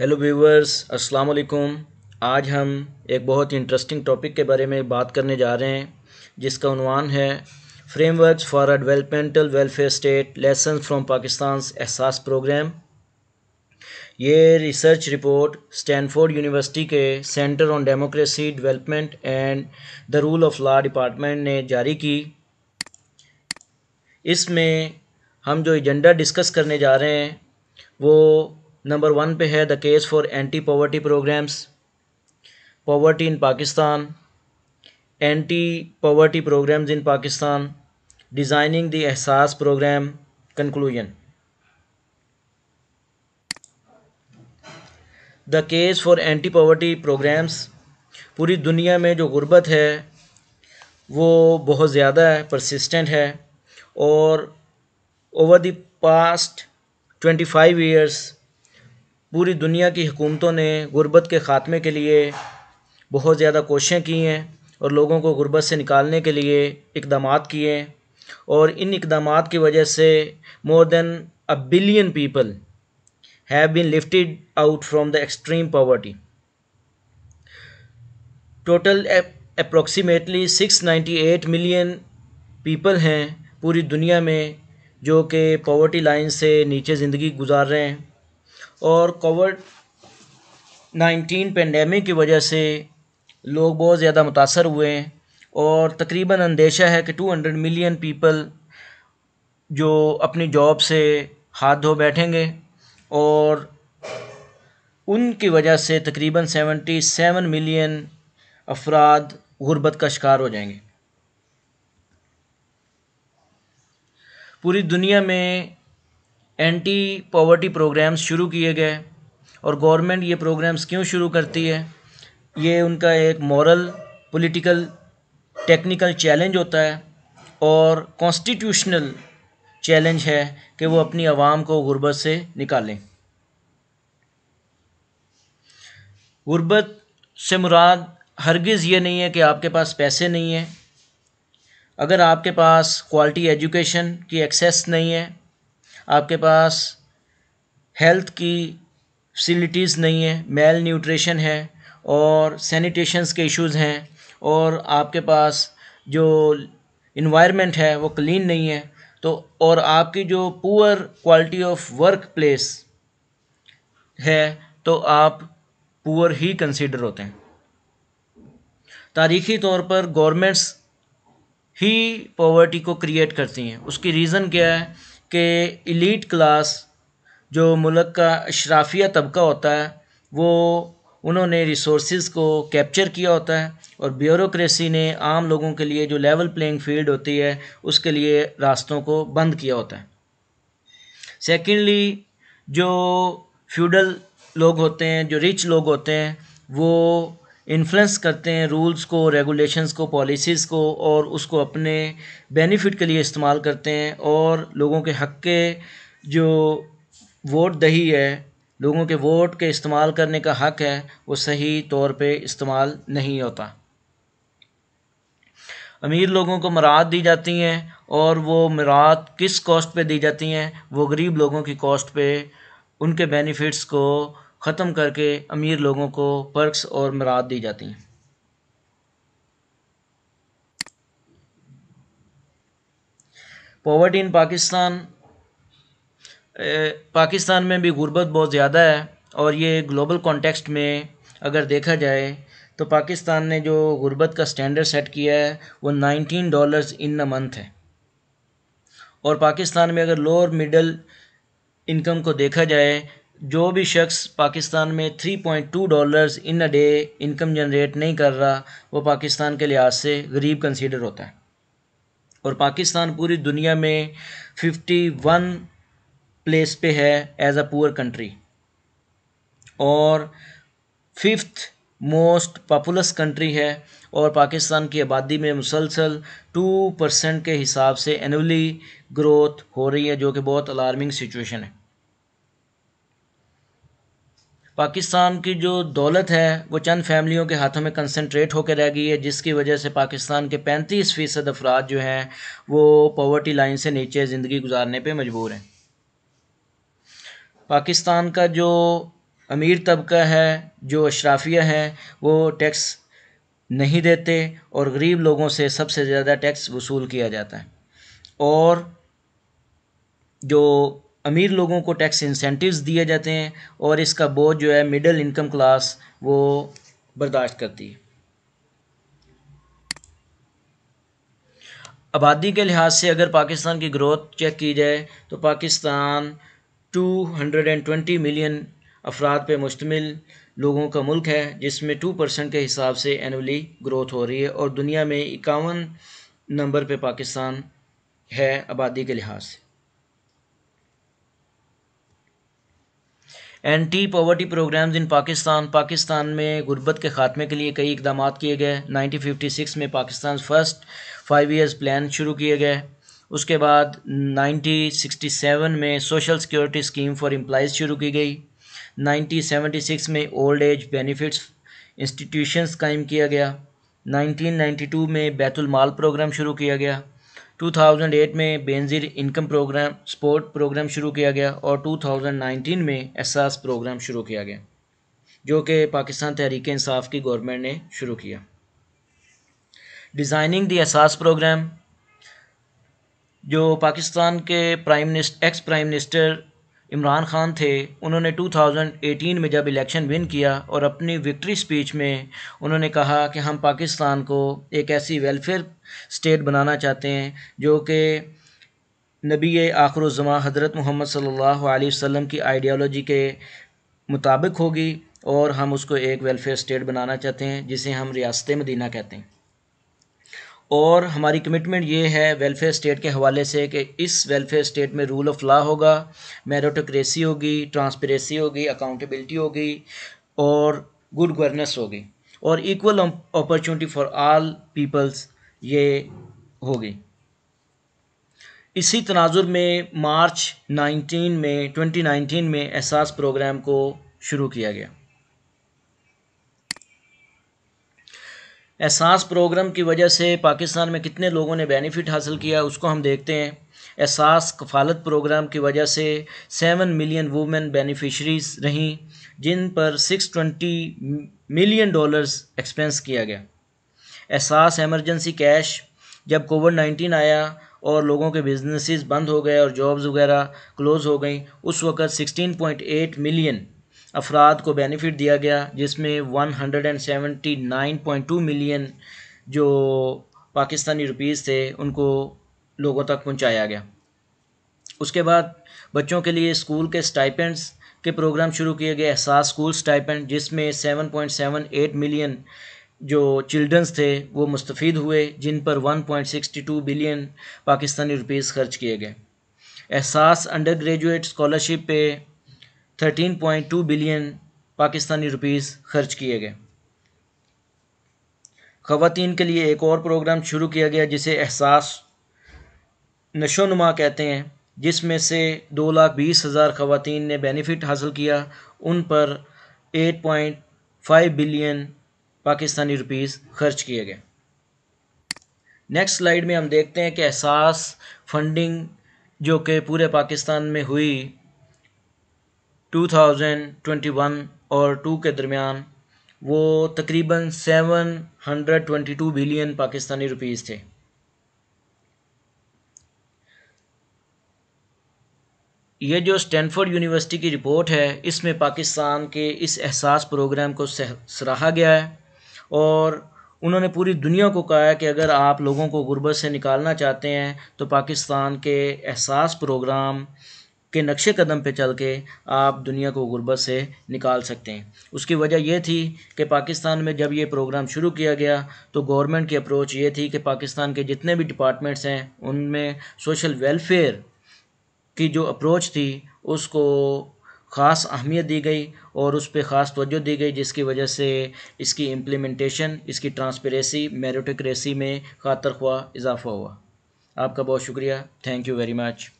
hello viewers अस्सलाम वालेकुम आज हम एक बहुत ही इंटरेस्टिंग टॉपिक के बारे में बात करने जा रहे हैं जिसका उनवान है framework for a developmental welfare state lesson from Pakistan Ehsaas programme ये रिसर्च रिपोर्ट स्टैनफोर्ड यूनिवर्सिटी के Center on Democracy Development and the Rule of Law department ने जारी की इसमें हम जो एजेंडा डिस्कस करने जा रहे हैं वो नंबर वन पे है the case for anti poverty programmes poverty in Pakistan anti poverty programmes in Pakistan designing the Ehsaas programme conclusion the case for anti poverty programmes पूरी दुनिया में जो गुर्बत है वो बहुत ज़्यादा है परसिस्टेंट है और over the past twenty five years पूरी दुनिया की हुकूमतों ने ग़ुर्बत के ख़ात्मे के लिए बहुत ज़्यादा कोशिशें की हैं और लोगों को ग़ुर्बत से निकालने के लिए इक़दाम किए हैं और इन इक़दाम की वजह से more than a billion people have been lifted out from the extreme poverty total approximately 698 million people हैं पूरी दुनिया में जो कि पॉवर्टी लाइन से नीचे ज़िंदगी गुजार रहे हैं और कोविड नाइन्टीन पेंडेमिक की वजह से लोग बहुत ज़्यादा मुतासर हुए हैं और तकरीबन अंदेशा है कि 200 मिलियन पीपल जो अपनी जॉब से हाथ धो बैठेंगे और उनकी वजह से तकरीबन 77 मिलियन अफराद गुर्बत का शिकार हो जाएंगे पूरी दुनिया में एंटी पॉवर्टी प्रोग्राम्स शुरू किए गए और गवर्नमेंट ये प्रोग्राम्स क्यों शुरू करती है ये उनका एक मॉरल पॉलिटिकल टेक्निकल चैलेंज होता है और कॉन्स्टिट्यूशनल चैलेंज है कि वो अपनी आवाम को गुर्बत से निकालें गुर्बत से मुराद हरगिज़ ये नहीं है कि आपके पास पैसे नहीं हैं अगर आपके पास क्वालिटी एजुकेशन की एक्सेस नहीं है आपके पास हेल्थ की फैसिलिटीज़ नहीं है मेल न्यूट्रिशन है और सैनिटेशंस के इश्यूज़ हैं और आपके पास जो इन्वायरमेंट है वो क्लीन नहीं है तो और आपकी जो poor quality of work place है तो आप पुअर ही कंसिडर होते हैं तारीखी तौर पर गवर्नमेंट्स ही पॉवर्टी को क्रिएट करती हैं उसकी रीज़न क्या है के इलीट क्लास जो मुल्क का अशराफिया तबका होता है वो उन्होंने रिसोर्स को कैप्चर किया होता है और ब्यूरोसी ने आम लोगों के लिए जो लेवल प्लेइंग फील्ड होती है उसके लिए रास्तों को बंद किया होता है सेकेंडली जो फ्यूडल लोग होते हैं जो रिच लोग होते हैं वो इन्फ्लुएंस करते हैं रूल्स को रेगुलेशंस को पॉलिसीज़ को और उसको अपने बेनिफिट के लिए इस्तेमाल करते हैं और लोगों के हक के जो वोट दही है लोगों के वोट के इस्तेमाल करने का हक है वो सही तौर पे इस्तेमाल नहीं होता अमीर लोगों को मराद दी जाती हैं और वो मराद किस कॉस्ट पे दी जाती हैं वो गरीब लोगों की कॉस्ट पे उनके बेनिफिट्स को ख़त्म करके अमीर लोगों को पर्क्स और मराद दी जाती हैं पॉवर्टी इन पाकिस्तान पाकिस्तान में भी गुर्बत बहुत ज़्यादा है और ये ग्लोबल कॉन्टेक्स्ट में अगर देखा जाए तो पाकिस्तान ने जो गुर्बत का स्टैंडर्ड सेट किया है वो nineteen dollars in a month है और पाकिस्तान में अगर लोअर मिडल इनकम को देखा जाए जो भी शख्स पाकिस्तान में three point two dollars in a day income generate नहीं कर रहा वो पाकिस्तान के लिहाज से गरीब कंसीडर होता है और पाकिस्तान पूरी दुनिया में फिफ्टी वन प्लेस पे है एज अ पुअर कंट्री और फिफ्थ मोस्ट पॉपुलस कंट्री है और पाकिस्तान की आबादी में मुसलसल टू परसेंट के हिसाब से एनअली ग्रोथ हो रही है जो कि बहुत अलार्मिंग सिचुएशन है पाकिस्तान की जो दौलत है वो चंद फैमिलियों के हाथों में कंसनट्रेट होकर रह गई है जिसकी वजह से पाकिस्तान के पैंतीस फ़ीसद अफराद जो हैं वो पॉवर्टी लाइन से नीचे ज़िंदगी गुजारने पे मजबूर हैं पाकिस्तान का जो अमीर तबका है जो अशराफिया है वो टैक्स नहीं देते और गरीब लोगों से सबसे ज़्यादा टैक्स वसूल किया जाता है और जो अमीर लोगों को टैक्स इंसेंटिव दिए जाते हैं और इसका बोझ जो है मिडल इनकम क्लास वो बर्दाश्त करती है आबादी के लिहाज से अगर पाकिस्तान की ग्रोथ चेक की जाए तो पाकिस्तान 220 मिलियन अफराद पे मुश्तमिल लोगों का मुल्क है जिसमें टू परसेंट के हिसाब से एनअली ग्रोथ हो रही है और दुनिया में इक्यावन नंबर पे पाकिस्तान है आबादी के लिहाज से anti poverty programmes in Pakistan Pakistan में गुर्बत के खात्मे के लिए कई इकदाम किए गए 1956 में Pakistan first five years plan शुरू किए गए उसके बाद 1967 में social security scheme for employees शुरू की गई 1976 में ओल्ड एज बेनिफिट्स इंस्टीट्यूशंस कायम किया गया 1992 में बैतुलमाल प्रोग्राम शुरू किया गया 2008 में Benazir income programme support programme शुरू किया गया और 2019 में एहसास प्रोग्राम शुरू किया गया जो कि पाकिस्तान तहरीक इंसाफ की गवर्नमेंट ने शुरू किया डिज़ाइनिंग द एहसास प्रोग्राम जो पाकिस्तान के prime minister ex prime minister Imran Khan थे उन्होंने 2018 में जब इलेक्शन विन किया और अपनी विक्ट्री स्पीच में उन्होंने कहा कि हम पाकिस्तान को एक ऐसी वेलफेयर स्टेट बनाना चाहते हैं जो कि नबी आखरुज़मा हज़रत मोहम्मद सल्लल्लाहु अलैहि वसल्लम की आइडियालॉजी के मुताबिक होगी और हम उसको एक वेलफेयर स्टेट बनाना चाहते हैं जिसे हम रियासत मदीना कहते हैं और हमारी कमिटमेंट ये है वेलफेयर स्टेट के हवाले से कि इस वेलफेयर स्टेट में रूल ऑफ लॉ होगा मेरोटोक्रेसी होगी ट्रांसपेरेंसी होगी अकाउंटेबिलिटी होगी और गुड गवर्नेंस होगी और equal opportunity for all peoples ये होगी इसी तनाजुर में मार्च 19 में 2019 में एहसास प्रोग्राम को शुरू किया गया एहसास प्रोग्राम की वजह से पाकिस्तान में कितने लोगों ने बेनिफिट हासिल किया उसको हम देखते हैं एहसास कफालत प्रोग्राम की वजह से सेवन मिलियन वुमेन बेनिफिशरीज रहीं जिन पर six twenty million dollars expense किया गया एहसास एमरजेंसी कैश जब कोविड नाइन्टीन आया और लोगों के बिजनेसेस बंद हो गए और जॉब्स वगैरह क्लोज़ हो गई उस वक़्त सिक्सटीन पॉइंट एट मिलियन अफराद को बेनिफिट दिया गया जिसमें 179.2 मिलियन जो पाकिस्तानी रुपीज़ थे उनको लोगों तक पहुंचाया गया उसके बाद बच्चों के लिए स्कूल के स्टाइपेंड्स के प्रोग्राम शुरू किए गए एहसास स्कूल स्टाइपेंड जिसमें 7.78 मिलियन जो चिल्ड्रंस थे वो मुस्तफ़ हुए जिन पर 1.62 बिलियन पाकिस्तानी रुपीस खर्च किए गए एहसास अंडर ग्रेजुएट स्कॉलरशिप पे 13.2 बिलियन पाकिस्तानी रुपीस खर्च किए गए ख़वान के लिए एक और प्रोग्राम शुरू किया गया जिसे एहसास नशोनुमा कहते हैं जिसमें से दो लाख बीस हज़ार ख़वान ने बेनिफिट हासिल किया उन पर 8.5 बिलियन पाकिस्तानी रुपीस खर्च किए गए नेक्स्ट स्लाइड में हम देखते हैं कि एहसास फंडिंग जो कि पूरे पाकिस्तान में हुई 2021 और 2 के दरमियान वो तकरीबन 722 बिलियन पाकिस्तानी रुपीस थे ये जो स्टैनफोर्ड यूनिवर्सिटी की रिपोर्ट है इसमें पाकिस्तान के इस एहसास प्रोग्राम को सराहा गया है और उन्होंने पूरी दुनिया को कहा है कि अगर आप लोगों को ग़ुरबत से निकालना चाहते हैं तो पाकिस्तान के एहसास प्रोग्राम के नक्शे कदम पे चल के आप दुनिया को ग़ुरबत से निकाल सकते हैं उसकी वजह यह थी कि पाकिस्तान में जब ये प्रोग्राम शुरू किया गया तो गवर्नमेंट की अप्रोच ये थी कि पाकिस्तान के जितने भी डिपार्टमेंट्स हैं उनमें सोशल वेलफेयर की जो अप्रोच थी उसको ख़ास अहमियत दी गई और उस पर ख़ास तोज्जो दी गई जिसकी वजह से इसकी इम्प्लीमेंटेशन इसकी ट्रांसपेरेंसी मेरिटोक्रेसी में खातर हुआ इजाफा हुआ आपका बहुत शुक्रिया थैंक यू वेरी मच